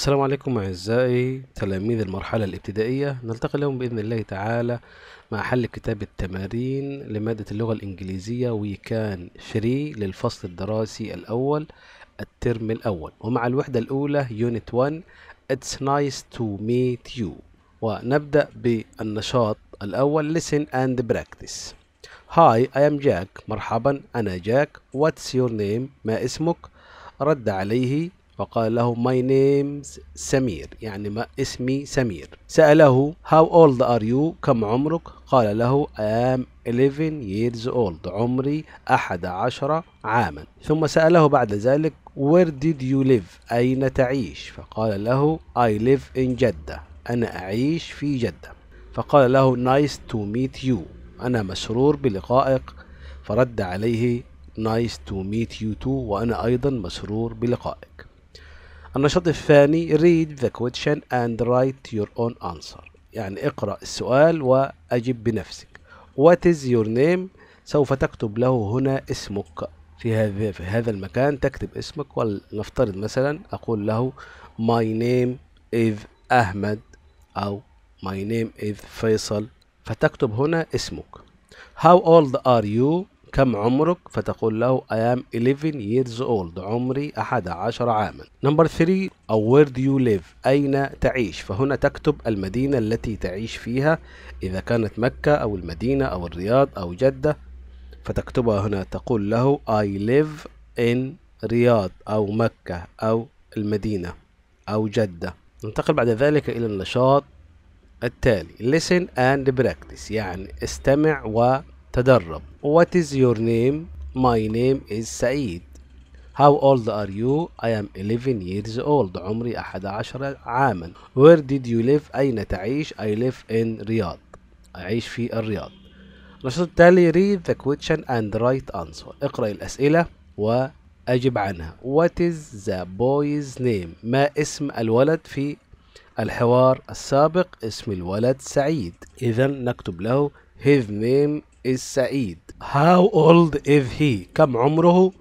السلام عليكم أعزائي تلاميذ المرحلة الابتدائية نلتقي اليوم بإذن الله تعالى مع حل كتاب التمارين لمادة اللغة الإنجليزية ويكان شري للفصل الدراسي الأول الترم الأول ومع الوحدة الأولى يونت 1 It's nice to meet you ونبدأ بالنشاط الأول Listen and practice Hi I am Jack مرحبا أنا جاك What's your name ما اسمك رد عليه فقال له my name سمير يعني ما اسمي سمير سأله how old are you كم عمرك قال له I am 11 years old عمري 11 عاما ثم سأله بعد ذلك where did you live أين تعيش فقال له I live in جدة أنا أعيش في جدة فقال له nice to meet you أنا مسرور بلقائك فرد عليه nice to meet you too وأنا أيضا مسرور بلقائك النشاط الثاني read the question and write your own answer يعني اقرأ السؤال وأجب بنفسك what is your name سوف تكتب له هنا اسمك في هذا في هذا المكان تكتب اسمك ولنفترض مثلا أقول له my name is أحمد أو my name is فيصل فتكتب هنا اسمك how old are you كم عمرك فتقول له I am 11 years old عمري 11 عاما نمبر 3 أو where do you live أين تعيش فهنا تكتب المدينة التي تعيش فيها إذا كانت مكة أو المدينة أو الرياض أو جدة فتكتبها هنا تقول له I live in رياض أو مكة أو المدينة أو جدة ننتقل بعد ذلك إلى النشاط التالي listen and practice يعني استمع و تدرب What is your name? My name is سعيد How old are you? I am 11 years old عمري 11 عاما Where did you live? أين تعيش? I live in رياض أعيش في الرياض النشاط التالي read the question and write answer اقرأ الأسئلة وأجب عنها What is the boy's name? ما اسم الولد في الحوار السابق اسم الولد سعيد إذا نكتب له His name السعيد How old is he كم عمره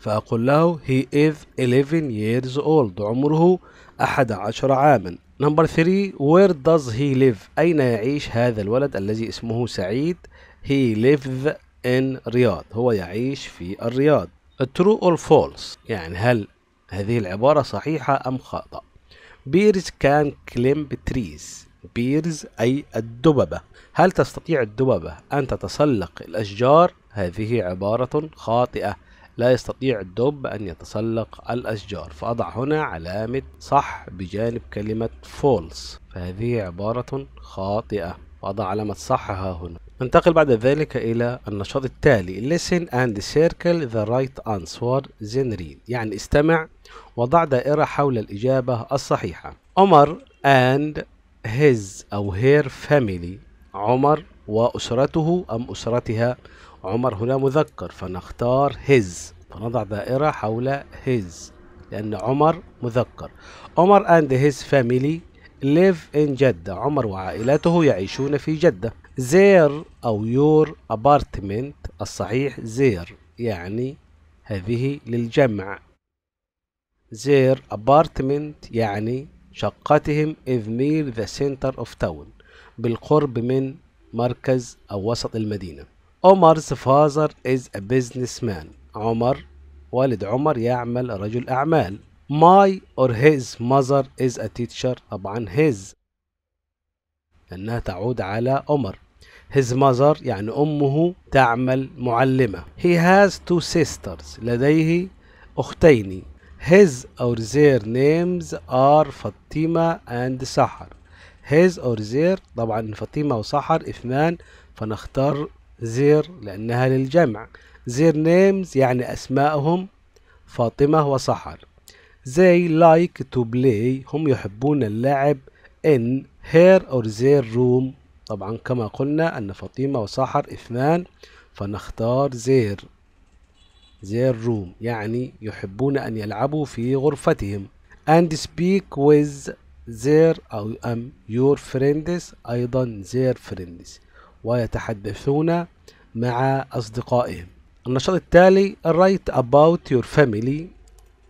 فأقول له he is 11 years old عمره 11 عاما نمبر 3 where does he live أين يعيش هذا الولد الذي اسمه سعيد he lives in رياض هو يعيش في الرياض true or false يعني هل هذه العبارة صحيحة أم خطأ bears can climb trees بيرز أي الدببة هل تستطيع الدببة أن تتسلق الأشجار؟ هذه عبارة خاطئة لا يستطيع الدب أن يتسلق الأشجار فأضع هنا علامة صح بجانب كلمة false فهذه عبارة خاطئة وأضع علامة صح ها هنا ننتقل بعد ذلك إلى النشاط التالي listen and circle the right answer then read يعني استمع وضع دائرة حول الإجابة الصحيحة عمر and his أو her family عمر وأسرته أم أسرتها عمر هنا مذكر فنختار his فنضع دائرة حول his لأن عمر مذكر عمر and his family live in جدة عمر وعائلته يعيشون في جدة زير أو your apartment الصحيح زير يعني هذه للجمع زير apartment يعني شقتهم إذ مير ذا سنتر أوف تاون بالقرب من مركز أو وسط المدينة عمر's father is a businessman عمر والد عمر يعمل رجل أعمال my or his mother is a teacher طبعا his لأنها تعود على عمر his mother يعني أمه تعمل معلمة he has two sisters لديه أختين His or their names are فاطمة and سحر his or their طبعا فاطمة وسحر اثنان فنختار their لأنها للجمع their names يعني أسمائهم فاطمة وسحر they like to play هم يحبون اللعب in her or their room طبعا كما قلنا أن فاطمة وسحر اثنان فنختار their زي الروم يعني يحبون أن يلعبوا في غرفتهم and speak with their أو um, your friends أيضا their friends ويتحدثون مع أصدقائهم النشاط التالي write about your family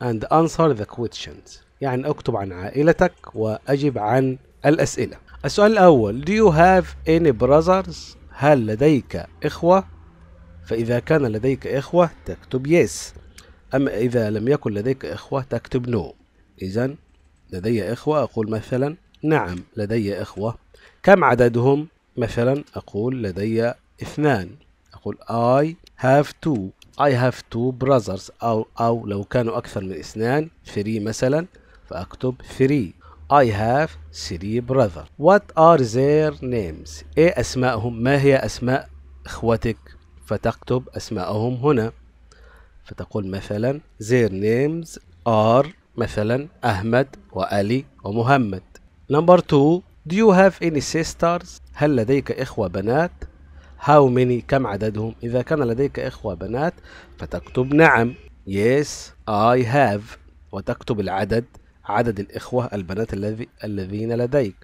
and answer the questions يعني اكتب عن عائلتك وأجب عن الأسئلة السؤال الأول Do you have any brothers؟ هل لديك إخوة؟ فإذا كان لديك إخوة تكتب يس أما إذا لم يكن لديك إخوة تكتب نو إذا لدي إخوة أقول مثلا نعم لدي إخوة كم عددهم مثلا أقول لدي اثنان أقول I have two I have two brothers أو أو لو كانوا أكثر من اثنان three مثلا فأكتب three I have three brothers What are their names؟ إيه أسمائهم؟ ما هي أسماء إخوتك؟ فتكتب أسماءهم هنا فتقول مثلا their names are مثلا أحمد وألي ومحمد number two do you have any sisters هل لديك إخوة بنات how many كم عددهم إذا كان لديك إخوة بنات فتكتب نعم yes I have وتكتب العدد عدد الإخوة البنات الذي الذين لديك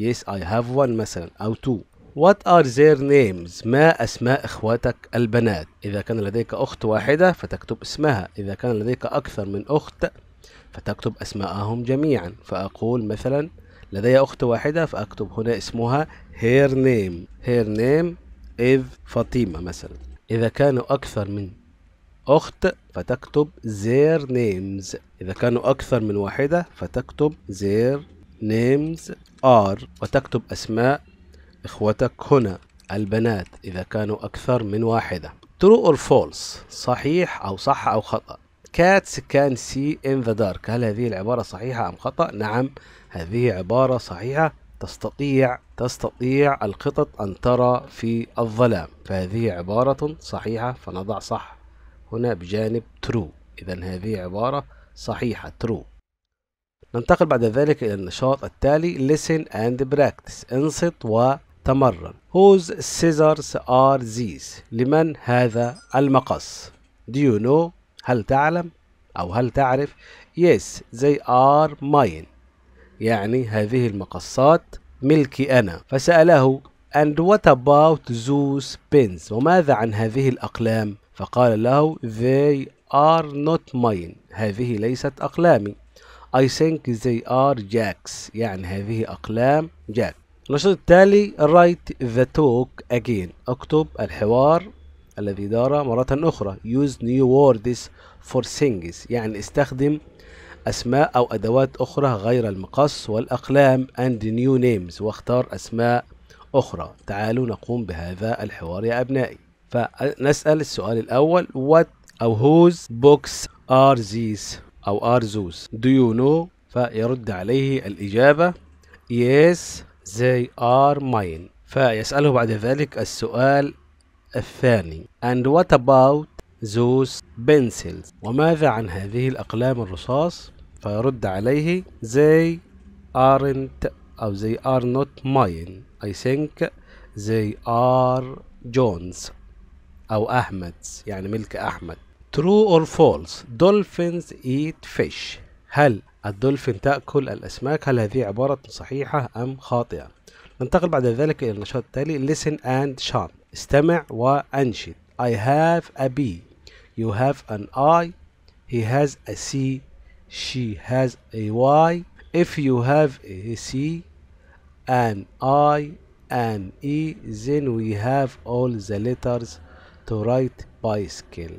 yes I have one مثلا أو two What are their names ما أسماء إخواتك البنات إذا كان لديك أخت واحدة فتكتب اسمها إذا كان لديك أكثر من أخت فتكتب أسماءهم جميعا فأقول مثلا لدي أخت واحدة فأكتب هنا اسمها her name her name is فاطمة مثلا إذا كانوا أكثر من أخت فتكتب their names إذا كانوا أكثر من واحدة فتكتب their names are وتكتب أسماء إخوتك هنا البنات إذا كانوا أكثر من واحدة true or false صحيح أو صح أو خطأ cats can see in the dark هل هذه العبارة صحيحة أم خطأ؟ نعم هذه عبارة صحيحة تستطيع تستطيع القطط أن ترى في الظلام فهذه عبارة صحيحة فنضع صح هنا بجانب true إذا هذه عبارة صحيحة true ننتقل بعد ذلك إلى النشاط التالي listen and practice انصت و تمرن whose scissors are these لمن هذا المقص do you know هل تعلم أو هل تعرف yes they are mine يعني هذه المقصات ملكي أنا فسأله and what about those pens وماذا عن هذه الأقلام فقال له they are not mine هذه ليست أقلامي I think they are jacks يعني هذه أقلام جاك النشاط التالي write the talk again اكتب الحوار الذي دار مرة أخرى use new words for things يعني استخدم أسماء أو أدوات أخرى غير المقص والأقلام and new names واختار أسماء أخرى تعالوا نقوم بهذا الحوار يا أبنائي فنسأل السؤال الأول what أو whose books are these أو are those do you know فيرد عليه الإجابة yes they are mine فيسأله بعد ذلك السؤال الثاني and what about those pencils وماذا عن هذه الأقلام الرصاص فيرد عليه they aren't أو they are not mine I think they are Jones أو أحمد يعني ملك أحمد true or false dolphins eat fish هل الدولفين تأكل الأسماك هل هذه عبارة صحيحة أم خاطئة؟ ننتقل بعد ذلك إلى النشاط التالي listen and chant استمع وأنشد I have a B You have an I He has a C She has a Y If you have a C an I an E then we have all the letters to write bicycle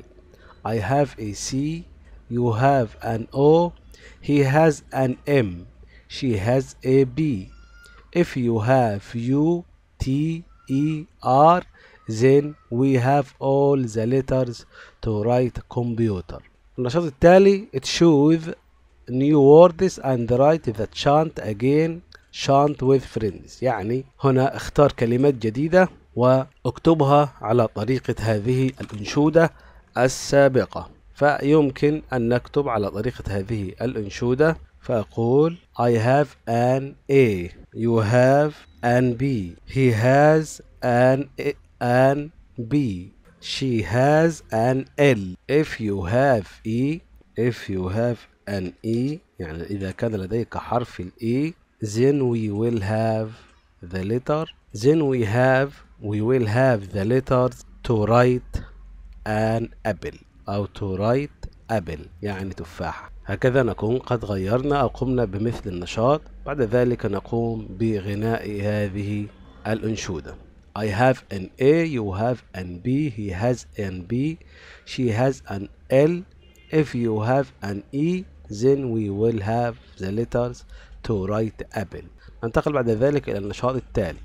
I have a C you have an O He has an M. She has a B. If you have U, T, E, R, then we have all the letters to write computer. النشاط التالي choose new words and write the chant again chant with friends يعني هنا اختار كلمات جديدة واكتبها على طريقة هذه الأنشودة السابقة فيمكن أن نكتب على طريقة هذه الأنشودة فأقول I have an A You have an B He has an A, an B She has an L If you have E If you have an E يعني إذا كان لديك حرف ال E then we will have the letter then we have we will have the letters to write an apple أو to write apple يعني تفاحة هكذا نكون قد غيرنا أو قمنا بمثل النشاط بعد ذلك نقوم بغناء هذه الأنشودة I have an A you have an B he has an B she has an L if you have an E then we will have the letters to write apple ننتقل بعد ذلك إلى النشاط التالي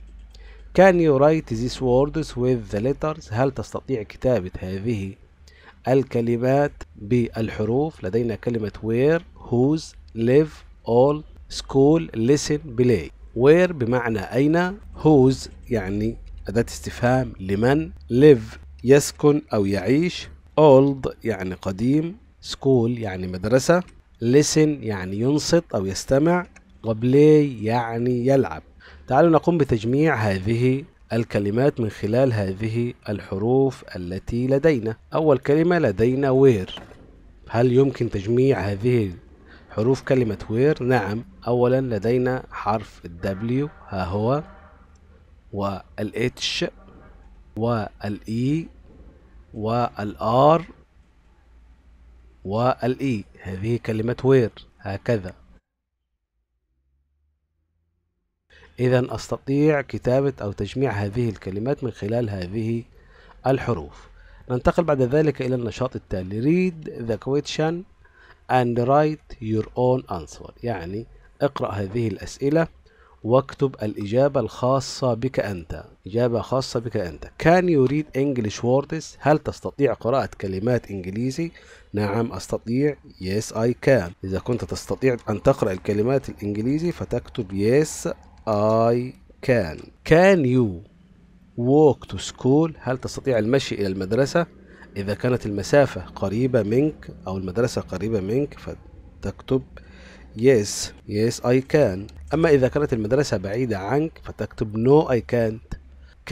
Can you write these words with the letters؟ هل تستطيع كتابة هذه الكلمات بالحروف لدينا كلمة where whose live all school listen play where بمعنى أين whose يعني أداة استفهام لمن live يسكن أو يعيش old يعني قديم school يعني مدرسة listen يعني ينصت أو يستمع وبلاي يعني يلعب تعالوا نقوم بتجميع هذه الكلمات من خلال هذه الحروف التي لدينا أول كلمة لدينا وير هل يمكن تجميع هذه حروف كلمة وير؟ نعم أولا لدينا حرف W ها هو والاتش والإي e، والآر والإي e. هذه كلمة وير هكذا إذا أستطيع كتابة أو تجميع هذه الكلمات من خلال هذه الحروف ننتقل بعد ذلك إلى النشاط التالي read the question and write your own answer يعني اقرأ هذه الأسئلة واكتب الإجابة الخاصة بك أنت إجابة خاصة بك أنت Can you read English words؟ هل تستطيع قراءة كلمات إنجليزي؟ نعم أستطيع Yes I can إذا كنت تستطيع أن تقرأ الكلمات الإنجليزي فتكتب Yes I can can you walk to school هل تستطيع المشي إلى المدرسة إذا كانت المسافة قريبة منك أو المدرسة قريبة منك فتكتب yes yes I can أما إذا كانت المدرسة بعيدة عنك فتكتب no I can't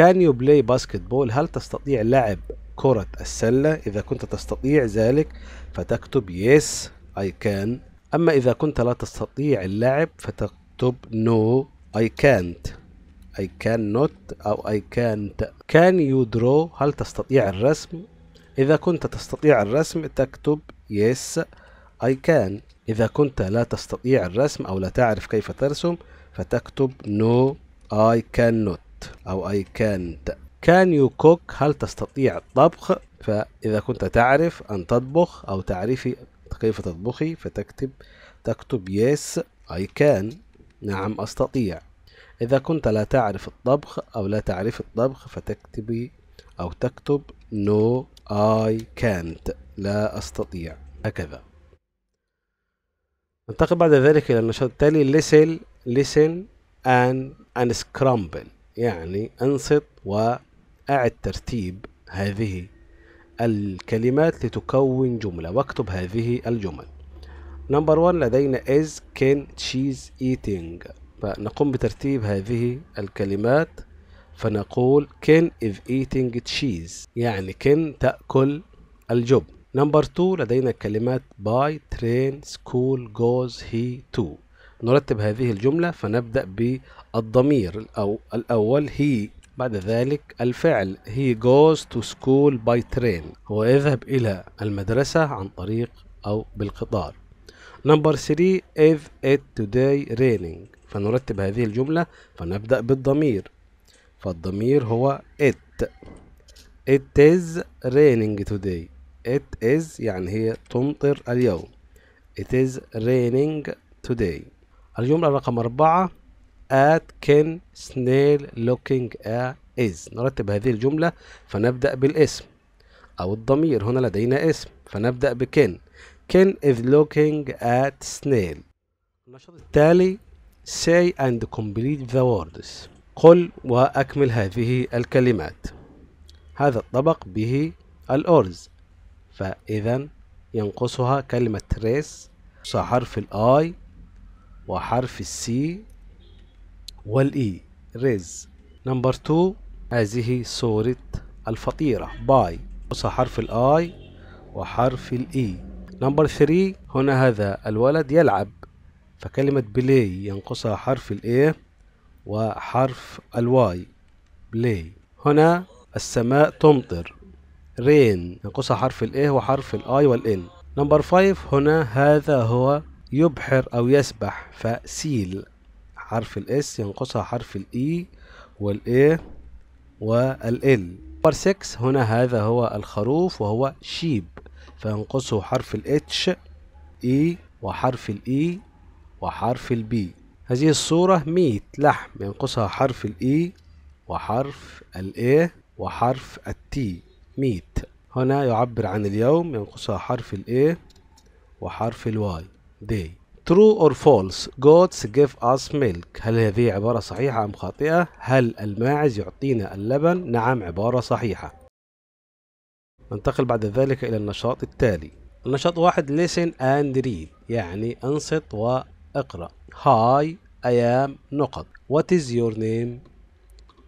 can you play basketball هل تستطيع لعب كرة السلة إذا كنت تستطيع ذلك فتكتب yes I can أما إذا كنت لا تستطيع اللعب فتكتب no I can't I cannot أو I can't Can you draw هل تستطيع الرسم إذا كنت تستطيع الرسم تكتب yes I can إذا كنت لا تستطيع الرسم أو لا تعرف كيف ترسم فتكتب no I cannot أو I can't Can you cook هل تستطيع الطبخ فإذا كنت تعرف أن تطبخ أو تعرفي كيف تطبخي فتكتب تكتب yes I can نعم أستطيع إذا كنت لا تعرف الطبخ أو لا تعرف الطبخ فتكتبي أو تكتب no I can't لا أستطيع هكذا ننتقل بعد ذلك إلى النشاط التالي listen listen and scramble يعني أنصت وأعد ترتيب هذه الكلمات لتكون جملة واكتب هذه الجمل نمبر 1 لدينا is can cheese eating فنقوم بترتيب هذه الكلمات فنقول can is eating cheese يعني can تأكل الجبن نمبر 2 لدينا كلمات by train school goes he to نرتب هذه الجملة فنبدأ بالضمير أو الأول he بعد ذلك الفعل he goes to school by train هو يذهب إلى المدرسة عن طريق أو بالقطار نمبر 3 if it today raining فنرتب هذه الجملة فنبدأ بالضمير فالضمير هو it it is raining today it is يعني هي تمطر اليوم it is raining today الجملة رقم أربعة at can snail looking a is نرتب هذه الجملة فنبدأ بالاسم أو الضمير هنا لدينا اسم فنبدأ بكن Ken is looking at snail النشاط التالي say and complete the words قل وأكمل هذه الكلمات هذا الطبق به الأرز فإذا ينقصها كلمة ريس حرف ال I وحرف ال C وال E. ريز نمبر 2 هذه صورة الفطيرة باي حرف ال I وحرف ال E. نمبر ثري هنا هذا الولد يلعب فكلمة بلاي ينقصها حرف الايه وحرف الواي بلاي هنا السماء تمطر رين ينقصها حرف الايه وحرف الاي والان نمبر فايف هنا هذا هو يبحر او يسبح فسيل حرف الاس ينقصها حرف الاي e والاي والال نمبر سكس هنا هذا هو الخروف وهو شيب فينقصه حرف ال H E وحرف ال E وحرف ال B هذه الصورة ميت لحم ينقصها حرف ال E وحرف ال A وحرف ال T ميت هنا يعبر عن اليوم ينقصها حرف ال A وحرف ال Y day True or false goats give us milk هل هذه عبارة صحيحة أم خاطئة؟ هل الماعز يعطينا اللبن؟ نعم عبارة صحيحة ننتقل بعد ذلك إلى النشاط التالي النشاط واحد listen and read يعني انصت واقرأ هاي I am نقط What is your name?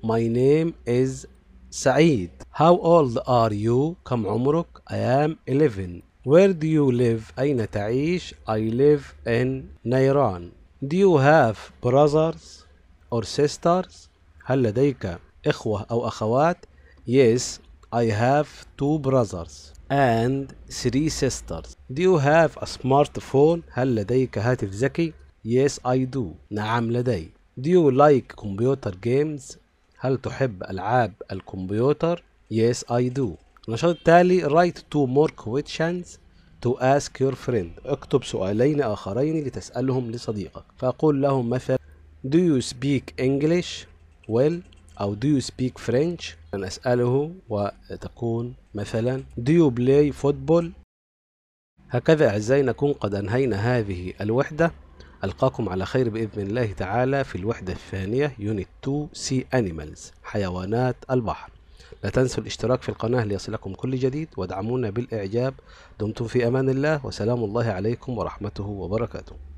My name is سعيد How old are you? كم عمرك? I am 11 Where do you live? أين تعيش? I live in نيران Do you have brothers or sisters? هل لديك إخوة أو أخوات? Yes I have two brothers and three sisters. Do you have a smartphone? هل لديك هاتف ذكي؟ Yes I do. نعم لدي. Do you like computer games? هل تحب ألعاب الكمبيوتر؟ Yes I do. النشاط التالي write two more questions to ask your friend. اكتب سؤالين آخرين لتسألهم لصديقك. فأقول لهم مثلا Do you speak English? Well أو do you speak French أن أسأله وتكون مثلا do you play football هكذا أعزائي نكون قد أنهينا هذه الوحدة ألقاكم على خير بإذن الله تعالى في الوحدة الثانية Unit 2 سي أنيمالز حيوانات البحر لا تنسوا الاشتراك في القناة ليصلكم كل جديد وادعمونا بالإعجاب دمتم في أمان الله وسلام الله عليكم ورحمته وبركاته